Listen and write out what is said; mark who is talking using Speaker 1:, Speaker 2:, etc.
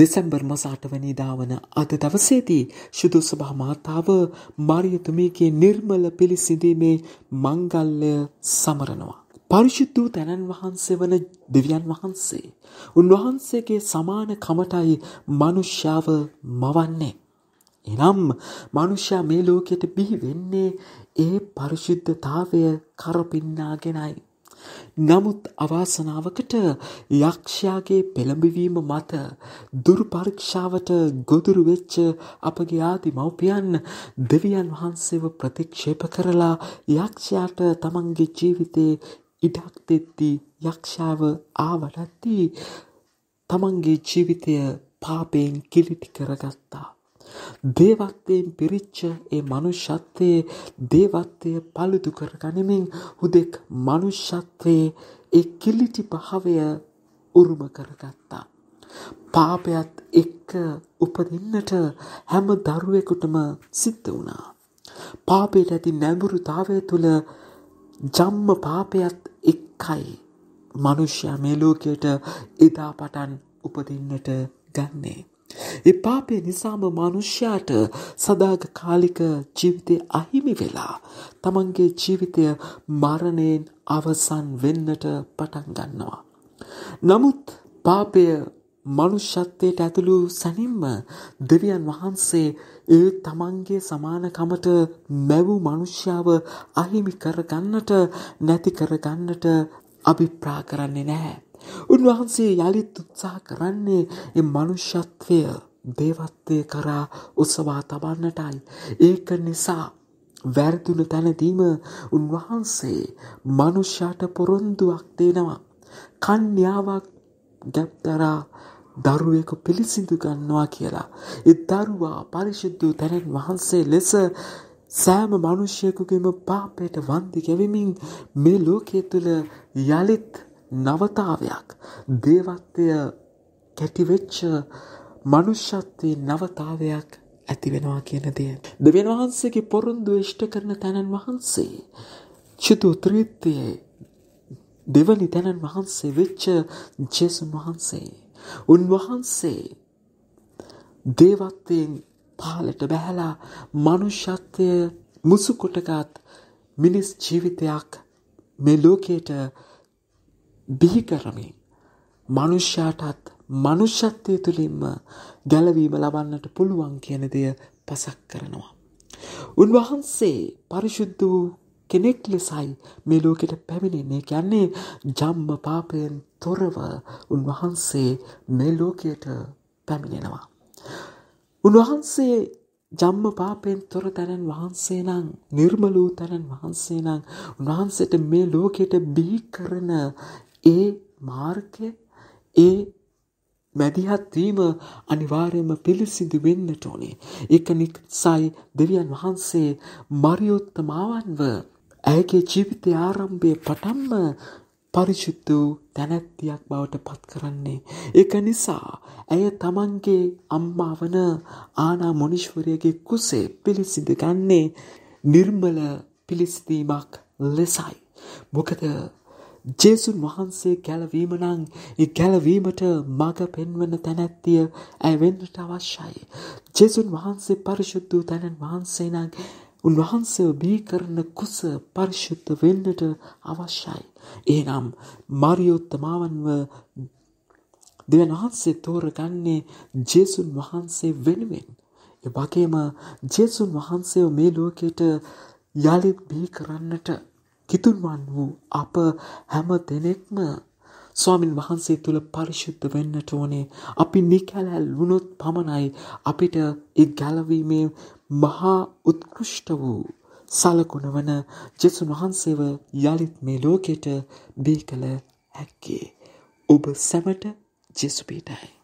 Speaker 1: දෙසැම්බර් මස අටවනිදා වන අද දවසේදී ශුදුසභා මාතාව මරියතුමියගේ නිර්මල පිළිසිඳීමේ මංගල්ලය සමරනවා. පරිශුද්ධ වූ තැනන් වහන්සේ වන දෙවියන් වහන්සේ. උන්වහන්සේගේ සමාන කමටයි මනුෂ්‍යාව මවන්නේ. එනම් මනුෂ්‍යා මේ ලෝකයට බිහි වෙන්නේ ඒ පරිශුද්ධතාවය කරපින්නාගෙනයි. නමුත් අවාසනාවකට යක්ෂයාගේ පෙළඹවීම මත දුර්පරීක්ෂාවට ගොදුරු වෙච්ච අපගේ ආදි මව්පියන් දෙවියන් වහන්සේව ප්‍රතික්ෂේප කරලා යක්ෂයාට තමන්ගේ ජීවිතේ ඉඩක් දෙද්දී යක්ෂාව ආවටත්දී තමන්ගේ ජීවිතය පාපයෙන් කිලිටි කරගත්තා දේවත්වයෙන් පිරිච්ච ඒ මනුෂ්‍යත්වයේ දේවත්වය පළුදු කර ගනිමින් හුදෙක් මනුෂ්‍යත්වයේ ඒ කිලිටි භාවය උරුම කරගත්තා. පාපයත් එක්ක උපදින්නට හැම දරුවෙකුටම සිද්ධ වුණා. පාපයට ඇති නැඹුරුතාවය තුළ ජම්ම පාපයත් එක්කයි මනුෂ්‍ය මේ ලෝකයට එදා පටන් උපදින්නට ගන්නේ. ඒ පාපය නිසාම මනුෂ්‍යයාට සදාග කාලික ජීවිතය අහිමි වෙලා තමන්ගේ ජීවිතය මරණයෙන් අවසන් වෙන්නට පටන් ගන්නවා. නමුත් පාපය මනුෂ්‍යත්වයට ඇතුළු සැනින්ම දෙවියන් වහන්සේ ඒ තමන්ගේ සමානකමට මැවු මනුෂ්‍යාව අහිමි කරගන්නට නැති කරගන්නට අභිප්‍රා කරන්නේ නැහැ. උන්වහන්සේ යළිත් උත්සාහ කරන්නේ ඒ මනුෂ්‍යත්වය දේවත්වය කරා උත්සවා තබන්නටයි ඒක නිසා වැරදුන තැනදීම උන්වහන්සේ මනුෂ්‍යාට පොරොන්දුවක් දෙනවා කන්‍යාවක් ගැප්තරා දරුවෙකු පිළිසිඳු ගන්නවා කියලා. ඒ දරුවා පරිශුද්ධ තැනෙන් වහන්සේ ලෙස සෑම මනුෂ්‍යයකුගේම පාපයට වන්දි ගැවමින් මේ ලෝකයේ තුළ යළිත් නවතාවයක් දේවත්වය කැටිවෙච්ච මනුෂ්‍යත්වයේ නවතාවයක් ඇතිවෙනවා කියන දේ. දෙවියන් වහන්සේගේ පොරොන්දු ඉෂ්ට කරන තැනන් වහන්සේ චිතු ත්‍රිත්වයේ දෙවනි තැනන් වහන්සේ වෙච්ච ජේසුන් වහන්සේ. උන්වහන්සේ දේවත්වයෙන් පහලට බැහැලා මනුෂ්‍යත්වය මුසුකොටගත් මිනිස් ජීවිතයක් මේ ලෝකයට බිහි කරමින් මනුෂ්‍යයාටත් මනුෂ්‍යත්වය තුළින්ම ගැලවීම ලබන්නට පුළුවන් කියන දෙය පසක් කරනවා. උන්වහන්සේ පරිශුද්ධ වූ කෙනෙක් ලෙසයි මේ ලෝකෙට පැමිණෙන්නේ කියන්නේ ජම්ම පාපයෙන් තොරව උන්වහන්සේ මේ ලෝකයට පැමිණෙනවා. උන්වහන්සේ ජම්ම පාපයෙන් තොර තැනන් වහන්සේ නම් නිර්මලූ තැනන් වහන්සේ නම් උන්වහන්සට මේ ලෝකෙට බිහි කරන ඒ මාර්කය ඒ මැදිහත් වීම අනිවාර්යයෙන්ම පිළිසිදු වෙන්නට ඕනේ. ඒක නිසයි දෙවියන් වහන්සේ මරියොත්තමාවන්ව ඇයගේ ජීවිතය ආරම්භයේ පටන්ම පරිචිත්ත වූ තැනැත්තියක් බවට පත් කරන්නේ. ඒක නිසා ඇය තමන්ගේ අම්මා වන ආනා මොනිශ්වරයගේ කුසේ පිළිසිඳ ගන්නේ නිර්මල පිළිස්තීමක් ලෙසයි. මොකද ජේසුන් වහන්සේ ගැලවීමනං ගැලවීමට මඟ පෙන්වන තැනැත්තිය ඇ වෙන්නට අවශ්‍යයි. ජෙසුන් වහන්සේ පරිශුද්ධූ තැනන් වහන්සේනං උන්වහන්සේ බී කරන කුස පරිශුද්ධ වෙන්නට අවශ්‍යයි. ඒනම් මරියොත්තමාවන්ව දෙවන් වහන්සේ තෝරගන්නේ ජේසුන් වහන්සේ වෙනුවෙන්. එවගේම ජේසුන් වහන්සේ මේ ලෝකෙට යළිත් බී කරන්නට කිතුන්වන් වූ අප හැම දෙනෙක්ම ස්වාමින් වහන්සේ තුළ පරිශුද්ධ වෙන්නට ඕනේ අපි නිකැලැල් වුණොත් පමණයි අපිට ඒ ගැලවීමේ මහා උත්කෘෂ්ට වූ සලකුණ වන ජෙසුන් වහන්සේව යළිත් මේ ලෝකෙට බේ කළ හැක්කේ ඔබ සැමට ජෙසුපීටයි